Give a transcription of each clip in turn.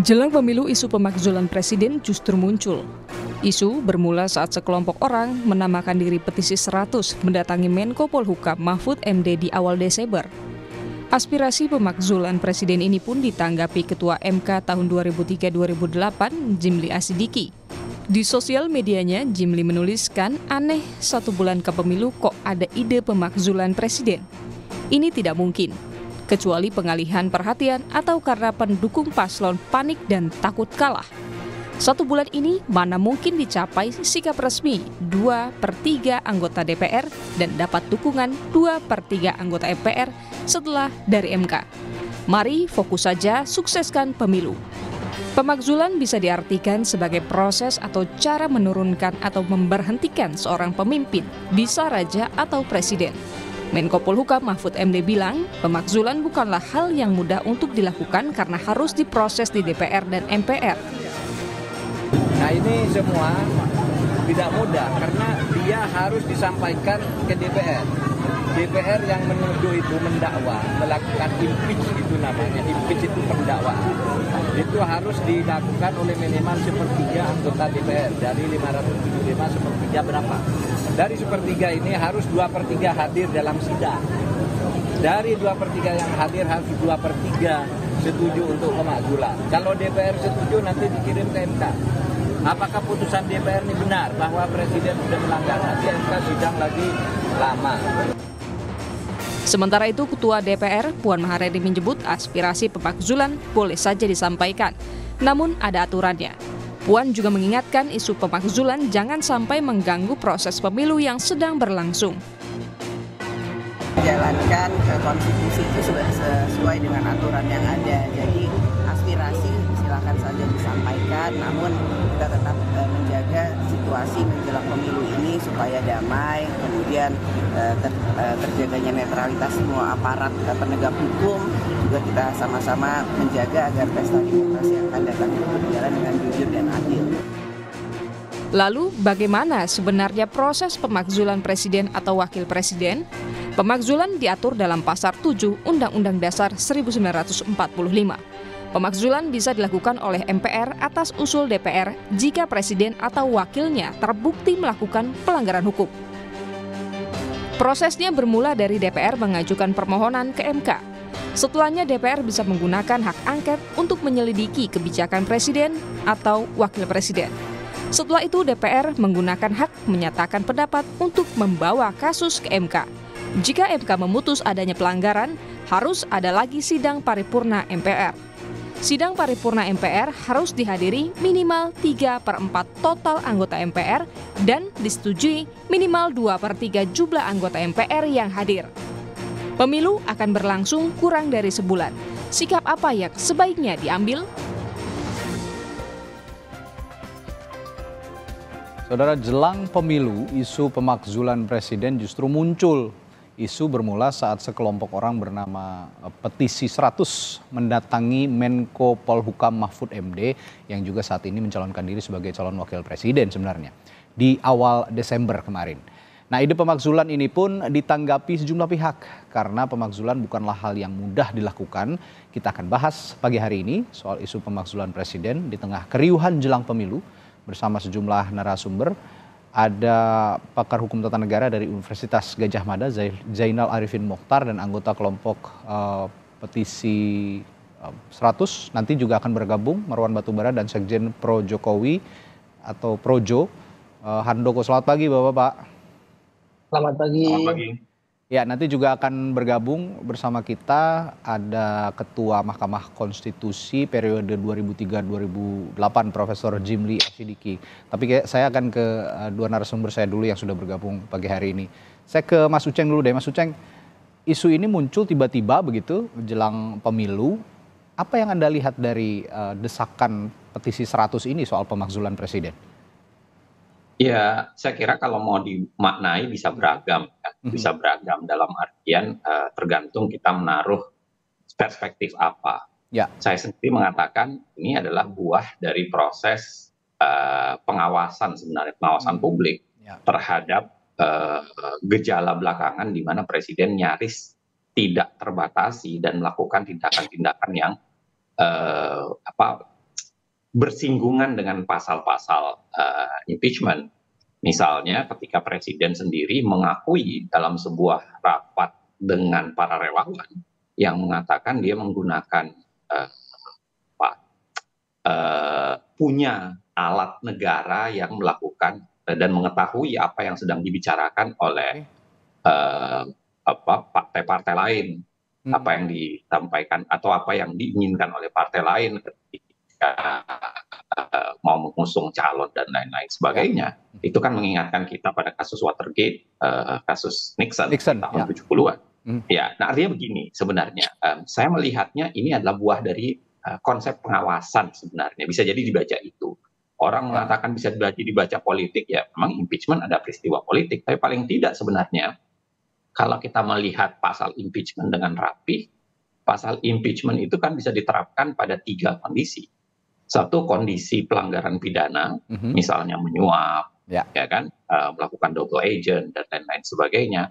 Jelang pemilu isu pemakzulan presiden justru muncul. Isu bermula saat sekelompok orang menamakan diri petisi 100 mendatangi Menko Polhukam Mahfud MD di awal Desember. Aspirasi pemakzulan presiden ini pun ditanggapi Ketua MK tahun 2003-2008, Jimli Asidiki. Di sosial medianya, Jimli menuliskan, aneh satu bulan ke pemilu kok ada ide pemakzulan presiden. Ini tidak mungkin, kecuali pengalihan perhatian atau karena pendukung paslon panik dan takut kalah. Satu bulan ini mana mungkin dicapai sikap resmi 2 per 3 anggota DPR dan dapat dukungan 2 per 3 anggota MPR e setelah dari MK. Mari fokus saja sukseskan pemilu. Pemakzulan bisa diartikan sebagai proses atau cara menurunkan atau memberhentikan seorang pemimpin, bisa raja atau presiden. Menko Polhukam Mahfud MD bilang, pemakzulan bukanlah hal yang mudah untuk dilakukan karena harus diproses di DPR dan MPR. Nah ini semua tidak mudah karena dia harus disampaikan ke DPR. DPR yang menuduh itu mendakwa, melakukan impeach itu namanya, impeach itu pendakwaan. Itu harus dilakukan oleh minimal sepertiga anggota DPR dari 575 sepertiga berapa? dari sepertiga ini harus dua per tiga hadir dalam sidang. Dari dua per tiga yang hadir harus dua per tiga setuju untuk kemajulan. Kalau DPR setuju nanti dikirim ke MK. Apakah putusan DPR ini benar bahwa Presiden sudah melanggar? Nanti MK sidang lagi lama. Sementara itu, Ketua DPR Puan Maharani menyebut aspirasi pemakzulan boleh saja disampaikan, namun ada aturannya. Puan juga mengingatkan isu pemakzulan jangan sampai mengganggu proses pemilu yang sedang berlangsung. Jalankan ke konstitusi itu sudah sesuai dengan aturan yang ada. Jadi aspirasi silakan saja disampaikan, namun kita tetap e, menjaga situasi menjelang pemilu ini supaya damai, kemudian e, ter, e, terjaganya netralitas semua aparat penegak hukum, juga kita sama-sama menjaga agar pesta demokrasi yang akan datang itu berjalan dengan jujur dan adil. Lalu, bagaimana sebenarnya proses pemakzulan presiden atau wakil presiden? Pemakzulan diatur dalam pasar 7 Undang-Undang Dasar 1945. Pemakzulan bisa dilakukan oleh MPR atas usul DPR jika presiden atau wakilnya terbukti melakukan pelanggaran hukum. Prosesnya bermula dari DPR mengajukan permohonan ke MK Setelahnya DPR bisa menggunakan hak angket untuk menyelidiki kebijakan presiden atau wakil presiden. Setelah itu DPR menggunakan hak menyatakan pendapat untuk membawa kasus ke MK. Jika MK memutus adanya pelanggaran, harus ada lagi sidang paripurna MPR. Sidang paripurna MPR harus dihadiri minimal 3 per 4 total anggota MPR dan disetujui minimal 2 per 3 jumlah anggota MPR yang hadir. Pemilu akan berlangsung kurang dari sebulan. Sikap apa yang sebaiknya diambil? Saudara, jelang pemilu, isu pemakzulan presiden justru muncul. Isu bermula saat sekelompok orang bernama eh, Petisi 100 mendatangi Menko Polhukam Mahfud MD yang juga saat ini mencalonkan diri sebagai calon wakil presiden sebenarnya di awal Desember kemarin. Nah, ide pemakzulan ini pun ditanggapi sejumlah pihak karena pemakzulan bukanlah hal yang mudah dilakukan. Kita akan bahas pagi hari ini soal isu pemakzulan presiden di tengah keriuhan jelang pemilu bersama sejumlah narasumber. Ada pakar hukum tata negara dari Universitas Gajah Mada Zainal Arifin Mokhtar dan anggota kelompok uh, petisi uh, eh, 100 nanti juga akan bergabung Marwan Batubara dan Sekjen Pro Jokowi atau Projo uh, eh, Handoko. Selamat pagi Bapak-bapak. Selamat pagi. Selamat pagi. Ya, nanti juga akan bergabung bersama kita ada Ketua Mahkamah Konstitusi periode 2003-2008 Profesor Jimli Asidiki. Tapi saya akan ke eh, dua narasumber saya dulu yang sudah bergabung pagi hari ini. Saya ke Mas Uceng dulu deh. Mas Uceng, isu ini muncul tiba-tiba begitu jelang pemilu. Apa yang Anda lihat dari eh, desakan petisi 100 ini soal pemakzulan presiden? Ya, saya kira kalau mau dimaknai bisa hmm. beragam, ya. Hmm. bisa beragam dalam artian uh, tergantung kita menaruh perspektif apa. Ya. Saya sendiri mengatakan ini adalah buah dari proses uh, pengawasan sebenarnya pengawasan hmm. publik ya. terhadap uh, gejala belakangan di mana presiden nyaris tidak terbatasi dan melakukan tindakan-tindakan yang uh, apa bersinggungan dengan pasal-pasal uh, impeachment. Misalnya ketika presiden sendiri mengakui dalam sebuah rapat dengan para relawan yang mengatakan dia menggunakan uh, uh, punya alat negara yang melakukan dan mengetahui apa yang sedang dibicarakan oleh uh, partai-partai lain hmm. apa yang disampaikan atau apa yang diinginkan oleh partai lain Eh, mau mengusung calon dan lain-lain sebagainya. Ya. Itu kan mengingatkan kita pada kasus Watergate, eh, kasus Nixon, Nixon tahun ya. 70-an. Hmm. Ya, nah artinya begini sebenarnya. Um, saya melihatnya ini adalah buah dari uh, konsep pengawasan sebenarnya. Bisa jadi dibaca itu. Orang ya. mengatakan bisa dibaca, dibaca politik ya, memang impeachment ada peristiwa politik, tapi paling tidak sebenarnya kalau kita melihat pasal impeachment dengan rapi, pasal impeachment itu kan bisa diterapkan pada tiga kondisi satu kondisi pelanggaran pidana, mm-hmm. misalnya menyuap, yeah. ya kan, uh, melakukan double agent dan lain-lain sebagainya.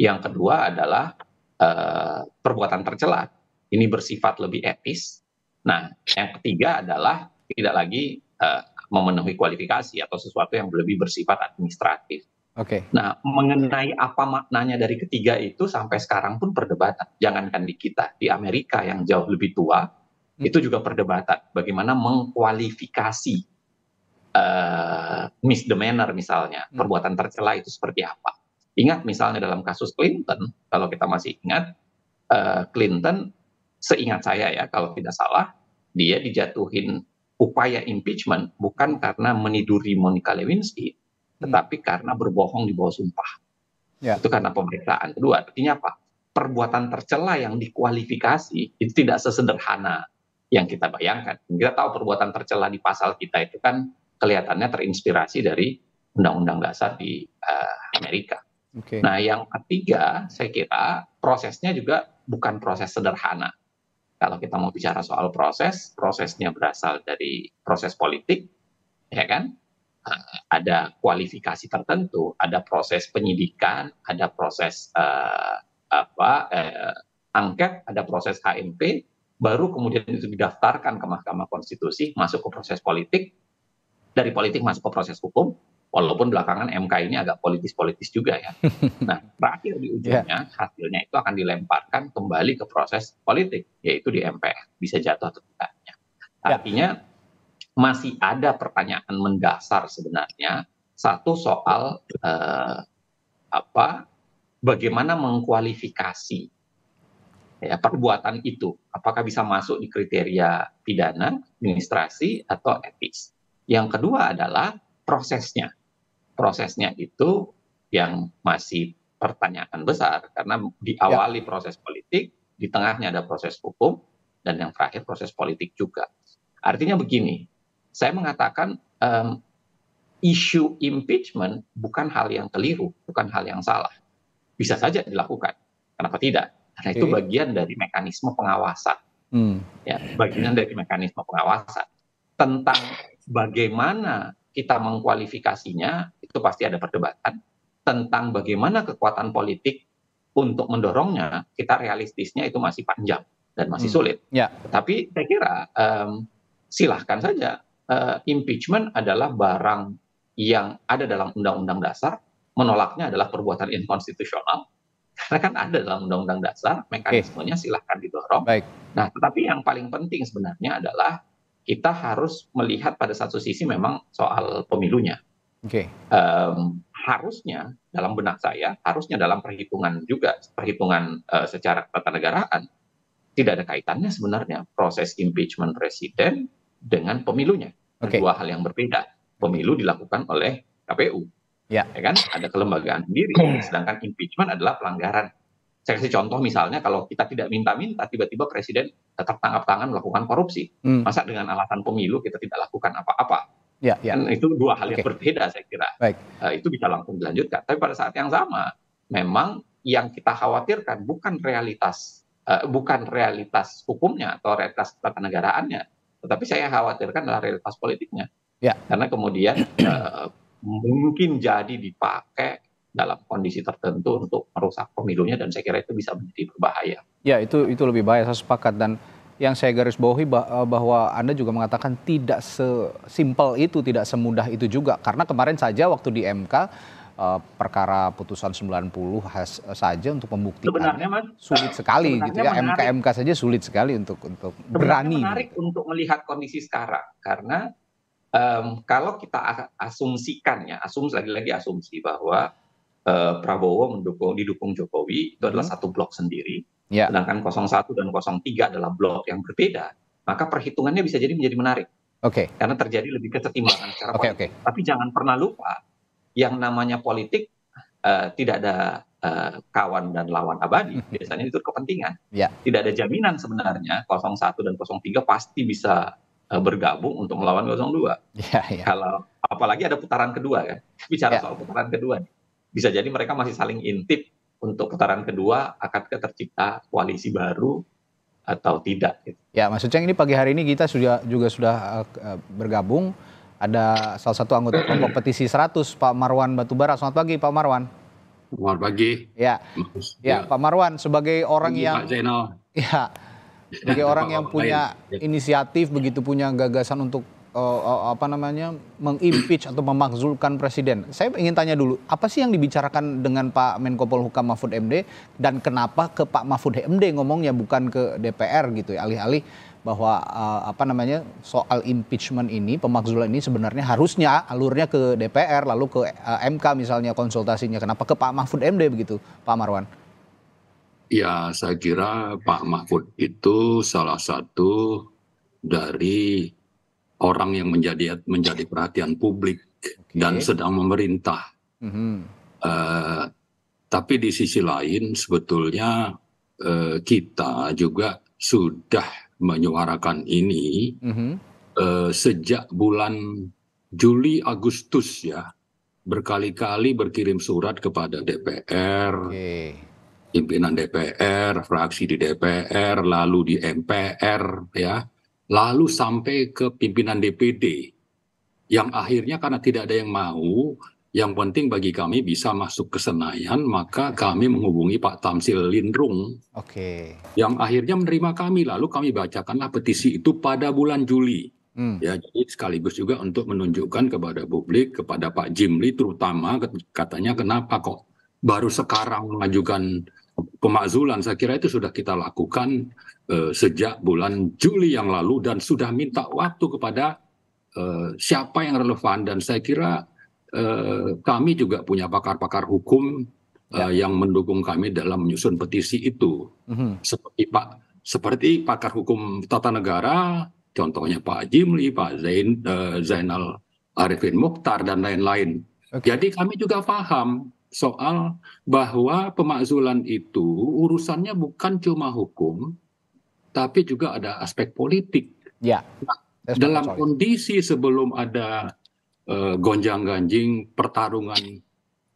Yang kedua adalah uh, perbuatan tercela. Ini bersifat lebih etis. Nah, yang ketiga adalah tidak lagi uh, memenuhi kualifikasi atau sesuatu yang lebih bersifat administratif. Oke. Okay. Nah, mengenai apa maknanya dari ketiga itu sampai sekarang pun perdebatan. Jangankan di kita, di Amerika yang jauh lebih tua, Hmm. itu juga perdebatan bagaimana mengkualifikasi uh, eh, misdemeanor misalnya hmm. perbuatan tercela itu seperti apa ingat misalnya dalam kasus Clinton kalau kita masih ingat uh, Clinton seingat saya ya kalau tidak salah dia dijatuhin upaya impeachment bukan karena meniduri Monica Lewinsky hmm. tetapi hmm. karena berbohong di bawah sumpah ya. itu karena pemeriksaan kedua artinya apa perbuatan tercela yang dikualifikasi itu tidak sesederhana yang kita bayangkan. Kita tahu perbuatan tercela di pasal kita itu kan kelihatannya terinspirasi dari Undang-Undang Dasar di uh, Amerika. Okay. Nah, yang ketiga, saya kira prosesnya juga bukan proses sederhana. Kalau kita mau bicara soal proses, prosesnya berasal dari proses politik, ya kan? Eh, ada kualifikasi tertentu, ada proses penyidikan, ada proses uh, apa uh, angket, ada proses HMP, baru kemudian itu didaftarkan ke Mahkamah Konstitusi, masuk ke proses politik, dari politik masuk ke proses hukum, walaupun belakangan MK ini agak politis-politis juga ya. Nah, terakhir di ujungnya ya. hasilnya itu akan dilemparkan kembali ke proses politik, yaitu di MPR, bisa jatuh atau tidaknya. Ya. Artinya masih ada pertanyaan mendasar sebenarnya, satu soal eh, apa bagaimana mengkualifikasi ya, perbuatan itu apakah bisa masuk di kriteria pidana, administrasi atau etis. Yang kedua adalah prosesnya. Prosesnya itu yang masih pertanyaan besar karena diawali ya. proses politik, di tengahnya ada proses hukum dan yang terakhir proses politik juga. Artinya begini, saya mengatakan um, isu impeachment bukan hal yang keliru, bukan hal yang salah. Bisa saja dilakukan. Kenapa tidak? Karena itu bagian dari mekanisme pengawasan. Hmm. Ya, bagian dari mekanisme pengawasan. Tentang bagaimana kita mengkualifikasinya, itu pasti ada perdebatan. Tentang bagaimana kekuatan politik untuk mendorongnya, kita realistisnya itu masih panjang dan masih hmm. sulit. Ya. Tapi saya kira um, silahkan saja. Uh, impeachment adalah barang yang ada dalam Undang-Undang Dasar, menolaknya adalah perbuatan inkonstitusional karena kan ada dalam Undang-Undang Dasar mekanismenya okay. silahkan didorong. Baik. Nah, tetapi yang paling penting sebenarnya adalah kita harus melihat pada satu sisi memang soal pemilunya. Okay. Um, harusnya dalam benak saya, harusnya dalam perhitungan juga perhitungan uh, secara ketatanegaraan tidak ada kaitannya sebenarnya proses impeachment presiden dengan pemilunya. Okay. Dua hal yang berbeda. Pemilu dilakukan oleh KPU Ya. ya kan? Ada kelembagaan sendiri. Hmm. Sedangkan impeachment adalah pelanggaran. Saya kasih contoh misalnya kalau kita tidak minta-minta tiba-tiba presiden tetap tangkap tangan melakukan korupsi. Hmm. Masa dengan alasan pemilu kita tidak lakukan apa-apa? Ya, ya. Kan itu dua hal yang okay. berbeda saya kira. Baik. Uh, itu bisa langsung dilanjutkan. Tapi pada saat yang sama memang yang kita khawatirkan bukan realitas uh, bukan realitas hukumnya atau realitas ketatanegaraannya tetapi saya khawatirkan adalah realitas politiknya. Ya. Karena kemudian uh, mungkin jadi dipakai dalam kondisi tertentu untuk merusak pemilunya dan saya kira itu bisa menjadi berbahaya. Ya itu itu lebih bahaya saya sepakat dan yang saya garis bawahi eh, bahwa Anda juga mengatakan tidak sesimpel itu, tidak semudah itu juga. Karena kemarin saja waktu di MK eh, perkara putusan 90 has, eh, saja untuk membuktikan sebenarnya, mas, sulit sekali sebenarnya gitu ya MK MK saja sulit sekali untuk untuk berani menarik untuk melihat kondisi sekarang karena kalau kita asumsikan ya asumsi lagi lagi asumsi bahwa eh, prabowo mendukung didukung jokowi itu adalah hmm. satu blok sendiri ya. sedangkan 01 dan 03 adalah blok yang berbeda maka perhitungannya bisa jadi menjadi menarik Oke. Okay. Karena terjadi lebih ketertimbangan secara okay, politik. Okay. Tapi jangan pernah lupa yang namanya politik uh, tidak ada uh, kawan dan lawan abadi. Biasanya itu kepentingan. Yeah. Tidak ada jaminan sebenarnya 01 dan 03 pasti bisa Eh, bergabung untuk melawan 02. Ya, ya. Kalau apalagi ada putaran kedua kan. Bicara ya. soal putaran kedua. Bisa jadi mereka masih saling intip untuk putaran kedua akan tercipta koalisi baru atau tidak gitu. Ya, Mas Uceng ini pagi hari ini kita sudah juga sudah uh, bergabung ada salah satu anggota kelompok petisi 100 Pak Marwan Batubara. Selamat pagi Pak Marwan. Selamat pagi. Ya. Ya, ya. Pak Marwan sebagai orang Ini yang Pak Zainal. Ya sebagai orang yang punya inisiatif begitu punya gagasan untuk uh, apa namanya mengimpeach atau memakzulkan presiden. Saya ingin tanya dulu, apa sih yang dibicarakan dengan Pak Menko Polhukam Mahfud MD dan kenapa ke Pak Mahfud MD ngomongnya bukan ke DPR gitu ya, alih-alih bahwa uh, apa namanya soal impeachment ini pemakzulan ini sebenarnya harusnya alurnya ke DPR lalu ke uh, MK misalnya konsultasinya kenapa ke Pak Mahfud MD begitu Pak Marwan? ya saya kira pak mahfud itu salah satu dari orang yang menjadi menjadi perhatian publik dan sedang memerintah mm-hmm. eh, tapi di sisi lain sebetulnya eh, kita juga sudah menyuarakan ini mm-hmm. eh, sejak bulan Juli Agustus ya berkali-kali berkirim surat kepada DPR pimpinan DPR, fraksi di DPR, lalu di MPR, ya, lalu sampai ke pimpinan DPD, yang akhirnya karena tidak ada yang mau, yang penting bagi kami bisa masuk ke Senayan, maka kami menghubungi Pak Tamsil Lindrung, Oke. yang akhirnya menerima kami, lalu kami bacakanlah petisi itu pada bulan Juli. Hmm. Ya, jadi sekaligus juga untuk menunjukkan kepada publik, kepada Pak Jimli terutama katanya kenapa kok baru sekarang mengajukan pemakzulan saya kira itu sudah kita lakukan uh, sejak bulan Juli yang lalu dan sudah minta waktu kepada uh, siapa yang relevan dan saya kira uh, kami juga punya pakar-pakar hukum ya. yang mendukung kami dalam menyusun petisi itu uh-huh. seperti Pak seperti pakar hukum tata negara contohnya Pak Jimli, Pak Zain, uh, Zainal Arifin Mukhtar dan lain-lain. Okay. Jadi kami juga paham soal bahwa pemakzulan itu urusannya bukan cuma hukum, tapi juga ada aspek politik. Ya. Nah, dalam sorry. kondisi sebelum ada uh, eh, gonjang-ganjing pertarungan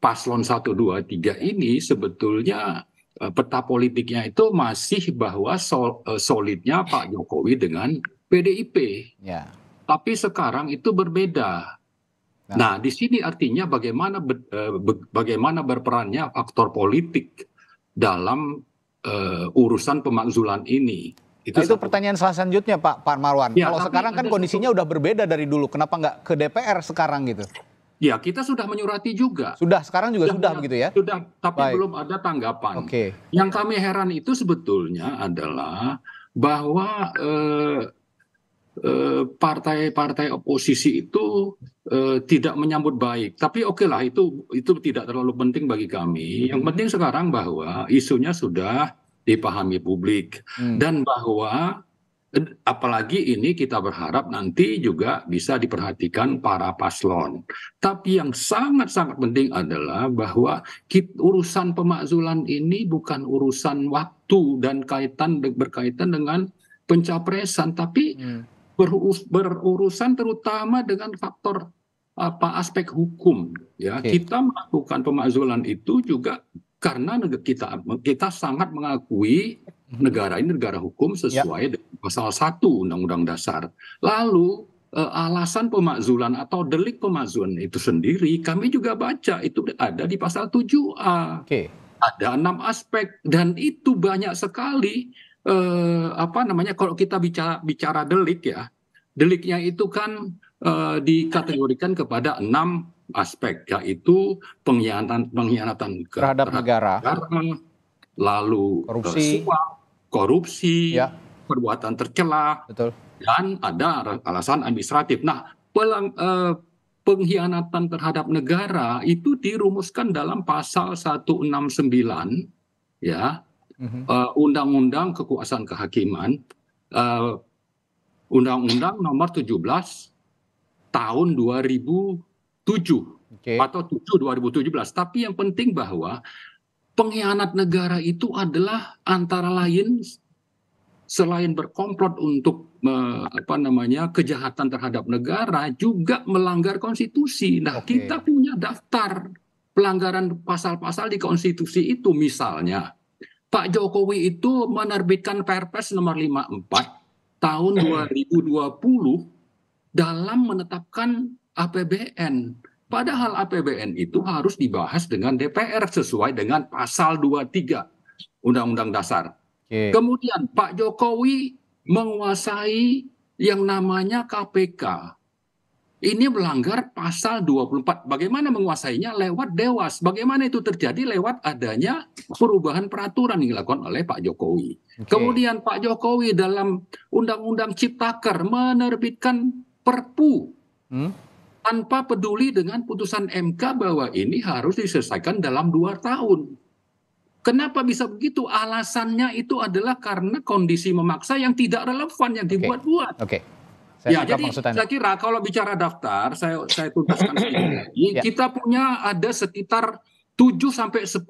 paslon 1 2 3 ini sebetulnya uh, peta politiknya itu masih bahwa sol, uh, solidnya Pak Jokowi dengan PDIP. Ya. Tapi sekarang itu berbeda Nah. nah di sini artinya bagaimana eh, bagaimana berperannya aktor politik dalam eh, urusan pemakzulan ini itu nah, pertanyaan selanjutnya Pak Pak Marwan. Ya, Kalau sekarang kan kondisinya sudah berbeda dari dulu. Kenapa nggak ke DPR sekarang gitu? Ya kita sudah menyurati juga. Sudah sekarang juga sudah, sudah begitu ya? Sudah, tapi Baik. belum ada tanggapan. Oke. Okay. Yang kami heran itu sebetulnya adalah bahwa eh, Eh, partai-partai oposisi itu eh, tidak menyambut baik. Tapi oke okay lah itu itu tidak terlalu penting bagi kami. Yang hmm. penting sekarang bahwa isunya sudah dipahami publik hmm. dan bahwa eh, apalagi ini kita berharap nanti juga bisa diperhatikan para paslon. Tapi yang sangat-sangat penting adalah bahwa urusan pemakzulan ini bukan urusan waktu dan kaitan berkaitan dengan pencapresan tapi hmm berurusan terutama dengan faktor apa aspek hukum ya okay. kita melakukan pemakzulan itu juga karena kita kita sangat mengakui mhm. negara ini negara hukum ya. sesuai dengan pasal satu Undang-Undang Dasar. Lalu e, alasan pemakzulan atau delik pemakzulan itu sendiri kami juga baca itu ada di pasal 7A. Okay. Ada enam aspek dan itu banyak sekali Eh, apa namanya kalau kita bicara bicara delik ya deliknya itu kan eh, dikategorikan kepada enam aspek yaitu pengkhianatan pengkhianatan terhadap negara, negara lalu eh, korupsi, suap, korupsi, ya. perbuatan tercela, dan ada alasan administratif. Nah, pelang, eh, pengkhianatan terhadap negara itu dirumuskan dalam pasal 169 ya Mhm. Eh, undang undang kekuasaan kehakiman eh, undang undang nomor tujuh belas tahun dua ribu tujuh atau tujuh dua tapi yang penting bahwa pengkhianat negara itu adalah antara lain selain berkomplot untuk me, eh, apa namanya kejahatan terhadap negara juga melanggar konstitusi. Nah, okay. kita punya daftar pelanggaran pasal-pasal di konstitusi itu misalnya Pak Jokowi itu menerbitkan Perpres nomor 54 tahun 2020 hmm. dalam menetapkan APBN. Padahal APBN itu harus dibahas dengan DPR sesuai dengan pasal 23 Undang-Undang Dasar. Kemudian Pak Jokowi menguasai yang namanya KPK ini melanggar pasal 24. Bagaimana menguasainya? Lewat dewas. Bagaimana itu terjadi? Lewat adanya perubahan peraturan yang dilakukan oleh Pak Jokowi. Okay. Kemudian Pak Jokowi dalam Undang-Undang Ciptaker menerbitkan perpu hmm? tanpa peduli dengan putusan MK bahwa ini harus diselesaikan dalam dua tahun. Kenapa bisa begitu? Alasannya itu adalah karena kondisi memaksa yang tidak relevan yang dibuat-buat. Okay. Okay. Saya ya, jadi saya kira kalau bicara daftar, saya saya tuntaskan. sedikit ya. Kita punya ada sekitar 7 sampai 10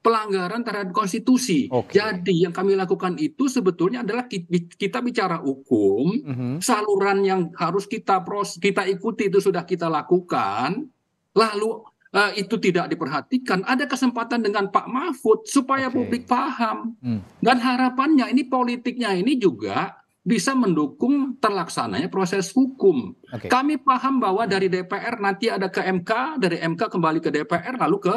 pelanggaran terhadap konstitusi. Okay. Jadi yang kami lakukan itu sebetulnya adalah kita bicara hukum, mm -hmm. saluran yang harus kita pros kita ikuti itu sudah kita lakukan. Lalu uh, itu tidak diperhatikan, ada kesempatan dengan Pak Mahfud supaya okay. publik paham. Mm. Dan harapannya ini politiknya ini juga bisa mendukung terlaksananya proses hukum. Okay. Kami paham bahwa dari DPR nanti ada ke MK, dari MK kembali ke DPR lalu ke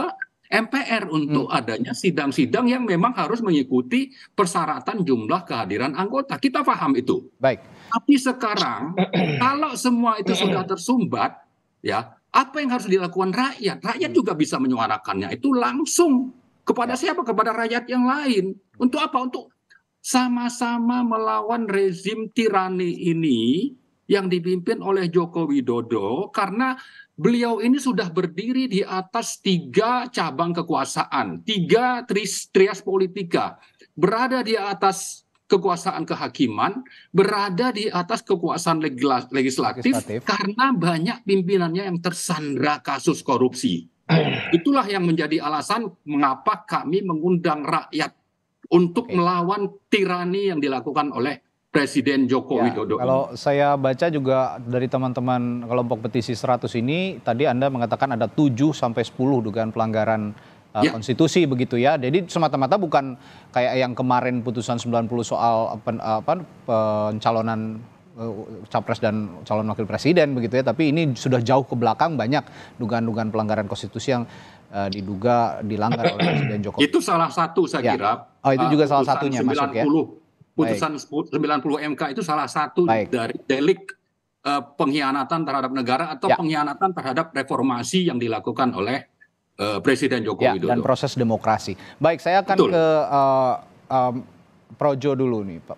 MPR untuk hmm. adanya sidang-sidang yang memang harus mengikuti persyaratan jumlah kehadiran anggota. Kita paham itu. Baik. Tapi sekarang kalau semua itu sudah tersumbat, ya apa yang harus dilakukan rakyat? Rakyat hmm. juga bisa menyuarakannya itu langsung kepada ya. siapa? Kepada rakyat yang lain. Untuk apa? Untuk sama-sama melawan rezim tirani ini yang dipimpin oleh Joko Widodo karena beliau ini sudah berdiri di atas tiga cabang kekuasaan, tiga tris, trias politika, berada di atas kekuasaan kehakiman, berada di atas kekuasaan legislatif, legislatif. karena banyak pimpinannya yang tersandra kasus korupsi. Itulah yang menjadi alasan mengapa kami mengundang rakyat untuk melawan tirani yang dilakukan oleh Presiden Joko ya, Widodo. Kalau saya baca juga dari teman-teman kelompok petisi 100 ini, tadi Anda mengatakan ada 7 sampai 10 dugaan pelanggaran uh, ya. konstitusi begitu ya. Jadi semata-mata bukan kayak yang kemarin putusan 90 soal pen, eh, apa pencalonan eh, capres dan calon wakil presiden begitu ya tapi ini sudah jauh ke belakang banyak dugaan-dugaan pelanggaran konstitusi yang uh, diduga dilanggar oleh Presiden Jokowi. Itu salah satu saya ya. kira. Oh, itu juga uh, salah eh, satunya 90, masuk ya. Putusan Baik. 90 MK itu salah satu Baik. dari delik uh, pengkhianatan terhadap negara atau ya. pengkhianatan terhadap reformasi yang dilakukan oleh uh, Presiden Joko ya, Widodo. Dan proses demokrasi. Baik, saya akan Betul. ke uh, um, Projo dulu nih, Pak.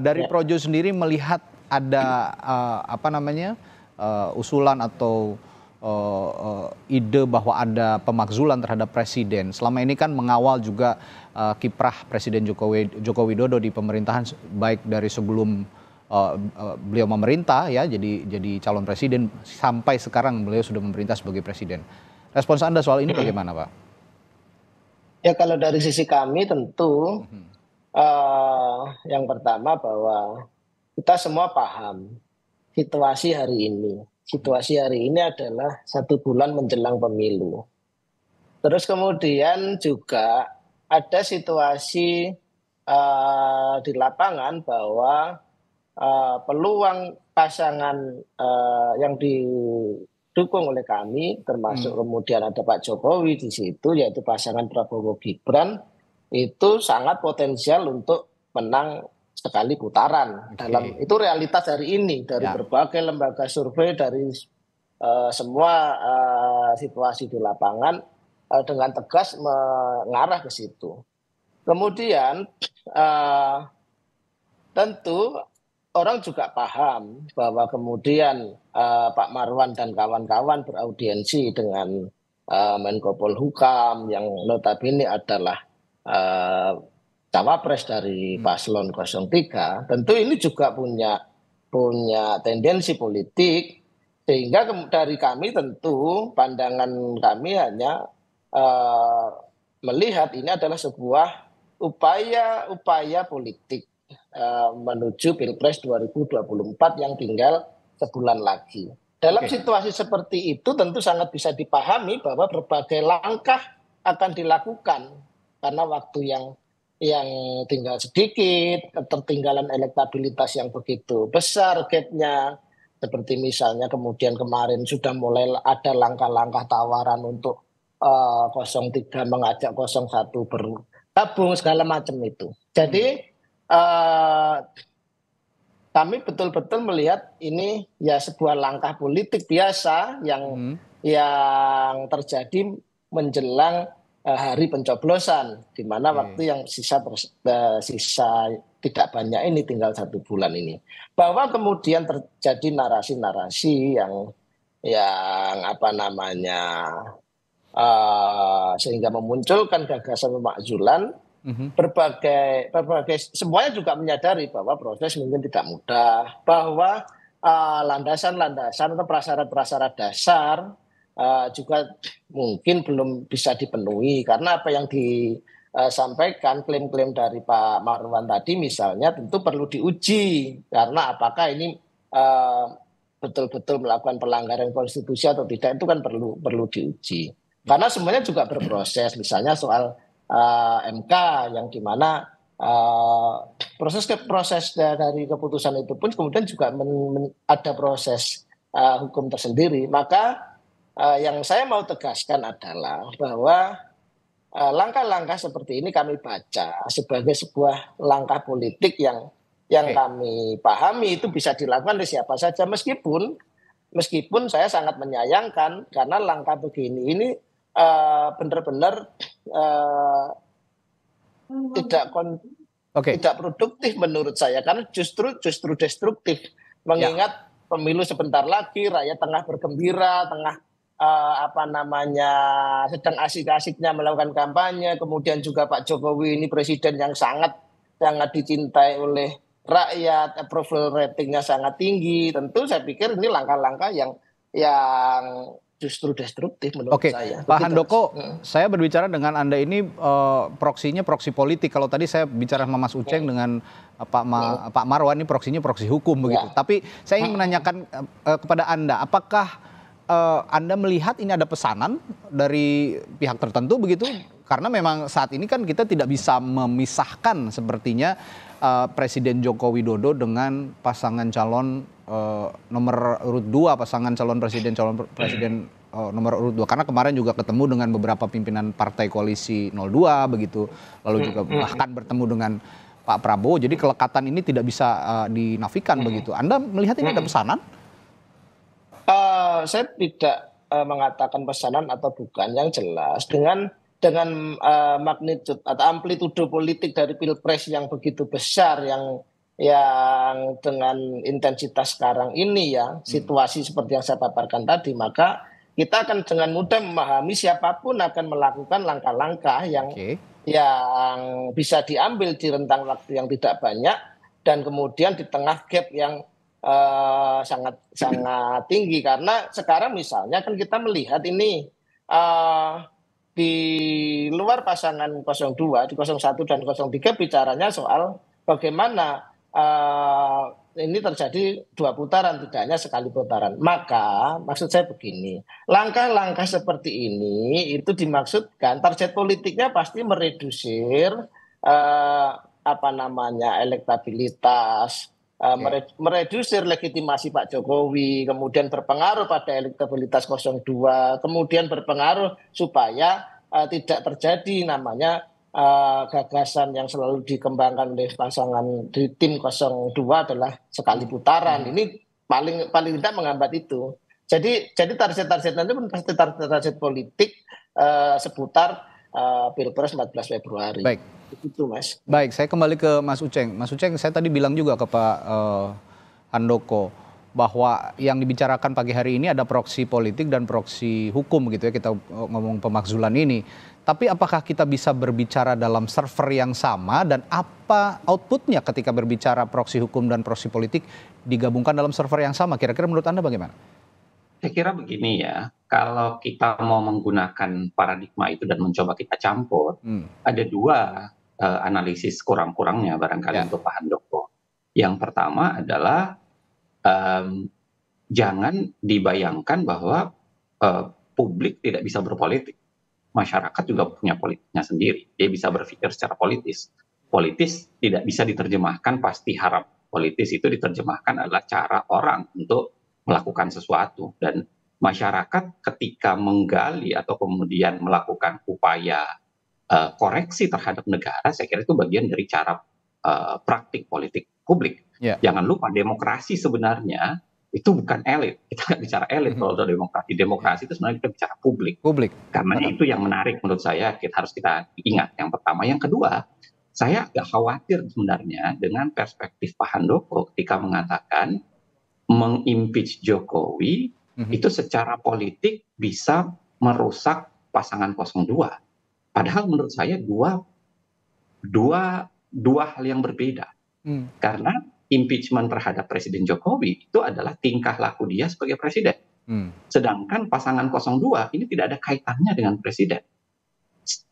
Dari ya. Projo sendiri melihat ada uh, apa namanya uh, usulan atau uh, ide bahwa ada pemakzulan terhadap presiden. Selama ini kan mengawal juga uh, kiprah Presiden Jokowi Joko Widodo di pemerintahan baik dari sebelum uh, uh, beliau memerintah ya jadi jadi calon presiden sampai sekarang beliau sudah memerintah sebagai presiden. Respons Anda soal ini hmm. bagaimana, Pak? Ya kalau dari sisi kami tentu uh, yang pertama bahwa kita semua paham situasi hari ini situasi hari ini adalah satu bulan menjelang pemilu. Terus kemudian juga ada situasi uh, di lapangan bahwa uh, peluang pasangan uh, yang didukung oleh kami, termasuk hmm. kemudian ada Pak Jokowi di situ, yaitu pasangan Prabowo Gibran, itu sangat potensial untuk menang sekali putaran okay. dalam itu realitas hari ini dari ya. berbagai lembaga survei dari uh, semua uh, situasi di lapangan uh, dengan tegas mengarah ke situ. Kemudian uh, tentu orang juga paham bahwa kemudian uh, Pak Marwan dan kawan-kawan beraudiensi dengan uh, Menko Polhukam yang notabene adalah uh, cawapres dari hmm. paslon 03 tentu ini juga punya punya tendensi politik sehingga dari kami tentu pandangan kami hanya uh, melihat ini adalah sebuah upaya-upaya politik uh, menuju Pilpres 2024 yang tinggal sebulan lagi. Dalam okay. situasi seperti itu tentu sangat bisa dipahami bahwa berbagai langkah akan dilakukan karena waktu yang yang tinggal sedikit, ketertinggalan elektabilitas yang begitu besar gapnya. Seperti misalnya kemudian kemarin sudah mulai ada langkah-langkah tawaran untuk uh, eh, 03 mengajak 01 bergabung segala macam itu. Jadi uh, kami betul-betul melihat ini ya sebuah langkah politik biasa yang hmm. yang terjadi menjelang Eh, hari pencoblosan di mana hmm. waktu yang sisa eh, sisa tidak banyak ini tinggal satu bulan ini bahwa kemudian terjadi narasi-narasi yang yang apa namanya uh, sehingga memunculkan gagasan pemakzulan hmm. berbagai berbagai semuanya juga menyadari bahwa proses mungkin tidak mudah bahwa landasan-landasan uh, landasan atau prasyarat-prasyarat dasar uh, juga mungkin belum bisa dipenuhi karena apa yang disampaikan klaim-klaim dari Pak Marwan tadi misalnya tentu perlu diuji karena apakah ini uh, betul-betul melakukan pelanggaran konstitusi atau tidak itu kan perlu perlu diuji karena semuanya juga berproses misalnya soal uh, eh, MK yang dimana uh, proses ke proses dari keputusan itu pun kemudian juga men, men, ada proses uh, hukum tersendiri maka uh, yang saya mau tegaskan adalah bahwa eh, langkah-langkah uh, seperti ini kami baca sebagai sebuah langkah politik yang yang okay. kami pahami itu bisa dilakukan oleh siapa saja meskipun meskipun saya sangat menyayangkan karena langkah begini ini eh, benar-benar uh, tidak kon okay. tidak produktif menurut saya karena justru justru destruktif ya. mengingat yeah. pemilu sebentar lagi rakyat tengah bergembira tengah uh, apa namanya sedang asik-asiknya melakukan kampanye, kemudian juga Pak Jokowi ini presiden yang sangat sangat dicintai oleh rakyat, approval ratingnya sangat tinggi. Tentu saya pikir ini langkah-langkah yang yang justru destruktif menurut Oke. saya. Pak Handoko, hmm. saya berbicara dengan Anda ini uh, proksinya proksi politik. Kalau tadi saya bicara sama Mas Uceng hmm. dengan eh, Pak, Ma, hmm. Pak Marwan ini proksinya proksi hukum begitu. Ya. Tapi saya ingin hmm. menanyakan uh, kepada Anda, apakah uh, Anda melihat ini ada pesanan dari pihak tertentu begitu? Karena memang saat ini kan kita tidak bisa memisahkan sepertinya uh, Presiden Joko Widodo dengan pasangan calon uh, nomor urut dua pasangan calon presiden calon presiden uh, nomor urut dua karena kemarin juga ketemu dengan beberapa pimpinan partai koalisi 02 begitu lalu juga bahkan bertemu dengan Pak Prabowo jadi kelekatan ini tidak bisa uh, dinafikan begitu Anda melihat ini ada pesanan? Eh, saya tidak uh, mengatakan pesanan atau bukan yang jelas dengan dengan uh, magnitude atau amplitudo politik dari pilpres yang begitu besar yang yang dengan intensitas sekarang ini ya hmm. situasi seperti yang saya paparkan tadi maka kita akan dengan mudah memahami siapapun akan melakukan langkah-langkah yang okay. yang bisa diambil di rentang waktu yang tidak banyak dan kemudian di tengah gap yang Eh, sangat sangat tinggi karena sekarang misalnya kan kita melihat ini uh, di luar pasangan 02 di 01 dan 03 bicaranya soal bagaimana uh, ini terjadi dua putaran tidak sekali putaran. Maka maksud saya begini, langkah-langkah seperti ini itu dimaksudkan target politiknya pasti meredusir uh, apa namanya elektabilitas Uh, eh, yeah. Ya. meredusir legitimasi Pak Jokowi, kemudian berpengaruh pada elektabilitas 02, kemudian berpengaruh supaya uh, tidak terjadi namanya uh, gagasan yang selalu dikembangkan oleh pasangan di tim 02 adalah sekali putaran. Hmm. Ini paling paling tidak menghambat itu. Jadi jadi target-target nanti pasti target-target politik uh, seputar Eh, Pilpres 14 Februari. Baik. Itu Mas. Baik, saya kembali ke Mas Uceng. Mas Uceng, saya tadi bilang juga ke Pak uh, Handoko bahwa yang dibicarakan pagi hari ini ada proksi politik dan proksi hukum gitu ya kita eh, ngomong pemakzulan ini. Tapi apakah kita bisa berbicara dalam server yang sama dan apa outputnya ketika berbicara proksi hukum dan proksi politik digabungkan dalam server yang sama? Kira-kira menurut Anda bagaimana? Saya kira begini ya, kalau kita mau menggunakan paradigma itu dan mencoba kita campur, hmm. ada dua uh, analisis kurang-kurangnya barangkali ya. untuk Pak Handoko. Yang pertama adalah um, jangan dibayangkan bahwa uh, publik tidak bisa berpolitik. Masyarakat juga punya politiknya sendiri. Dia bisa berpikir secara politis. Politis tidak bisa diterjemahkan pasti harap. Politis itu diterjemahkan adalah cara orang untuk melakukan sesuatu dan masyarakat ketika menggali atau kemudian melakukan upaya uh, koreksi terhadap negara, saya kira itu bagian dari cara uh, praktik politik publik. Yeah. Jangan lupa demokrasi sebenarnya itu bukan elit. Kita nggak bicara elit mm-hmm. demokrasi. Demokrasi itu sebenarnya kita bicara publik. Publik. Karena Betul. itu yang menarik menurut saya kita harus kita ingat. Yang pertama, yang kedua, saya agak khawatir sebenarnya dengan perspektif Pak Handoko ketika mengatakan mengimpeach Jokowi Mhm. itu secara politik bisa merusak pasangan 02. Padahal menurut saya dua dua dua hal yang berbeda. Mm. Karena impeachment terhadap Presiden Jokowi itu adalah tingkah laku dia sebagai presiden. Mm. Sedangkan pasangan 02 ini tidak ada kaitannya dengan presiden.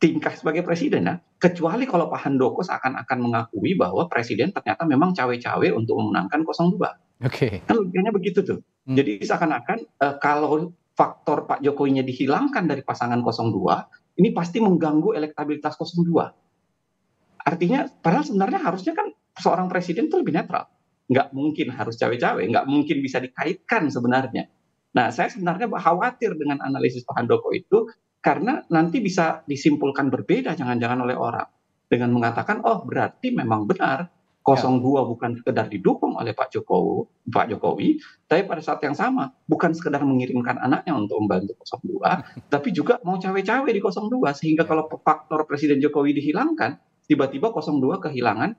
Tingkah sebagai presiden ya, kecuali kalau Pak Handoko seakan-akan mengakui bahwa presiden ternyata memang cawe-cawe untuk memenangkan 02. Oke. Okay. Kan logikanya begitu tuh. Hmm. jadi seakan-akan eh, kalau faktor pak jokowinya dihilangkan dari pasangan 02, ini pasti mengganggu elektabilitas 02. artinya padahal sebenarnya harusnya kan seorang presiden itu lebih netral nggak mungkin harus cawe-cawe nggak mungkin bisa dikaitkan sebenarnya nah saya sebenarnya khawatir dengan analisis pak handoko itu karena nanti bisa disimpulkan berbeda jangan-jangan oleh orang dengan mengatakan oh berarti memang benar dua bukan sekedar didukung oleh Pak Jokowi, Pak Jokowi, tapi pada saat yang sama bukan sekedar mengirimkan anaknya untuk membantu 02, tapi juga mau cawe-cawe di 02 sehingga kalau faktor Presiden Jokowi dihilangkan, tiba-tiba 02 kehilangan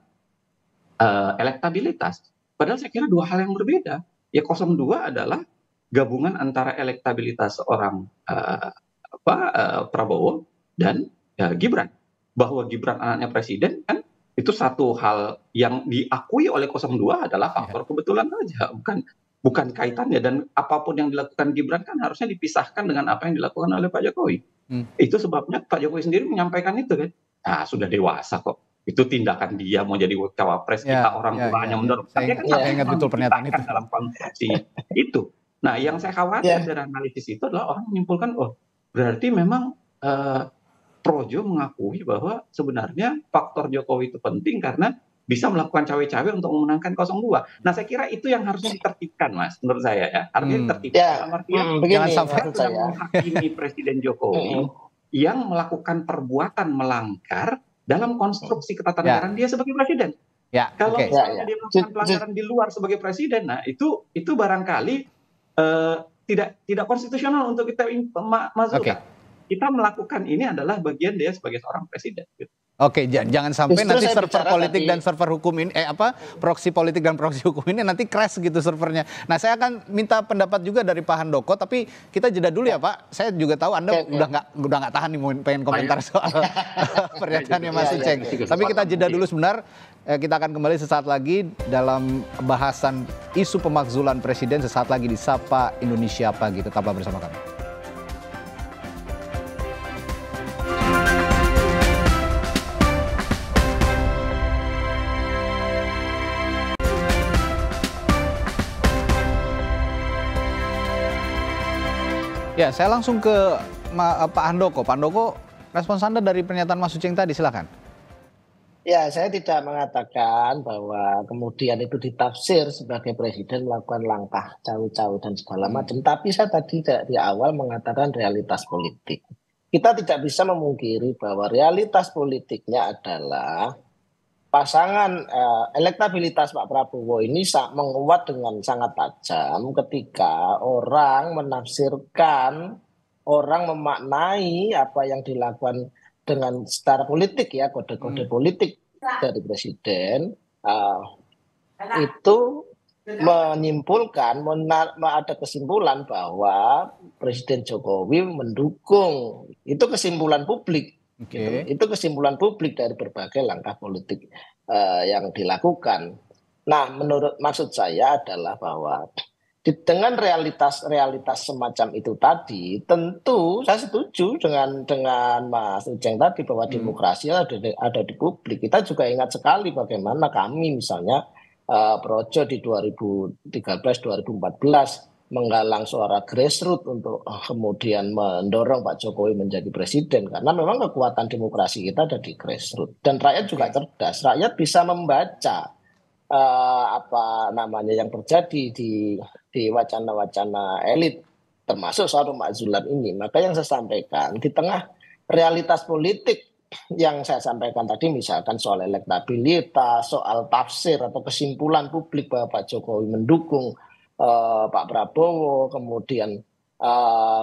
uh, elektabilitas. Padahal saya kira dua hal yang berbeda. Ya 02 adalah gabungan antara elektabilitas seorang uh, eh, apa, uh, Prabowo dan uh, Gibran. Bahwa Gibran anaknya presiden kan itu satu hal yang diakui oleh 02 adalah iya. faktor ya. kebetulan saja, bukan bukan kaitannya dan apapun yang dilakukan Gibran kan harusnya dipisahkan dengan apa yang dilakukan oleh Pak Jokowi. Hmm. Itu sebabnya Pak Jokowi sendiri menyampaikan itu kan. Nah, sudah dewasa kok. Itu tindakan dia mau jadi cawapres ya, kita orang ya, tuanya iya, ya, mendorong. Tapi saya, kan ya, ingat betul pernyataan itu dalam konteks itu. Nah, yang saya khawatir ya. dari analisis itu adalah orang menyimpulkan oh, berarti memang uh, Projo mengakui bahwa sebenarnya faktor Jokowi itu penting karena bisa melakukan cawe-cawe untuk memenangkan 02. Nah, saya kira itu yang harus ditertibkan, Mas, menurut saya ya. Artinya hmm. tertib. ya, hmm, begini, jangan sampai kita menghakimi Presiden Jokowi hmm. yang melakukan perbuatan melanggar dalam konstruksi hmm. ketatanegaraan ya. dia sebagai presiden. Ya, Kalau okay. misalnya ya, ya. dia melakukan pelanggaran di luar sebagai presiden, nah itu itu barangkali uh, tidak tidak konstitusional untuk kita masukkan. Okay kita melakukan ini adalah bagian dia sebagai seorang presiden. Gitu. Oke, jangan sampai Justru nanti server politik tadi. dan server hukum ini, eh apa, proksi politik dan proksi hukum ini nanti crash gitu servernya. Nah, saya akan minta pendapat juga dari Pak Handoko, tapi kita jeda dulu ya, ya Pak. Saya juga tahu Anda ya, udah nggak ya. udah nggak tahan nih pengen komentar Ayo. soal pernyataannya iya, Mas ya. Tapi kita jeda dulu sebentar. Eh, kita akan kembali sesaat lagi dalam bahasan isu pemakzulan presiden sesaat lagi di Sapa Indonesia Pagi. Tetaplah bersama kami. Ya, saya langsung ke eh, Pak Handoko. Pak Handoko, respons Anda dari pernyataan Mas Uceng tadi, silakan. Ya, saya tidak mengatakan bahwa kemudian itu ditafsir sebagai presiden melakukan langkah cawe-cawe dan segala hmm. macam. Tapi saya tadi di awal mengatakan realitas politik. Kita tidak bisa memungkiri bahwa realitas politiknya adalah pasangan uh, elektabilitas Pak Prabowo ini menguat dengan sangat tajam ketika orang menafsirkan orang memaknai apa yang dilakukan dengan secara politik ya kode-kode hmm. politik dari presiden uh, itu menyimpulkan menar, ada kesimpulan bahwa Presiden Jokowi mendukung itu kesimpulan publik Okay. Itu, itu kesimpulan publik dari berbagai langkah politik uh, yang dilakukan. Nah, menurut maksud saya adalah bahwa di, dengan realitas realitas semacam itu tadi, tentu saya setuju dengan dengan Mas Ujeng tadi bahwa hmm. demokrasi ada di, ada di publik. Kita juga ingat sekali bagaimana kami misalnya uh, Projo di 2013 2014 menggalang suara grassroots untuk eh, kemudian mendorong Pak Jokowi menjadi presiden karena memang kekuatan demokrasi kita ada di grassroots dan rakyat juga cerdas rakyat bisa membaca uh, apa namanya yang terjadi di di wacana-wacana elit termasuk soal Pak Zulan ini maka yang saya sampaikan di tengah realitas politik yang saya sampaikan tadi misalkan soal elektabilitas, soal tafsir atau kesimpulan publik bahwa Pak Jokowi mendukung Eh, Pak Prabowo, kemudian eh,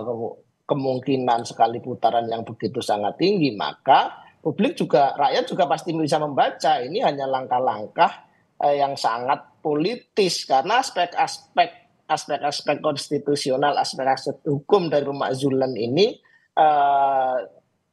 kemungkinan sekali putaran yang begitu sangat tinggi, maka publik juga rakyat juga pasti bisa membaca ini hanya langkah-langkah eh, yang sangat politis karena aspek-aspek aspek-aspek konstitusional, aspek-aspek hukum dari pemakzulan ini uh,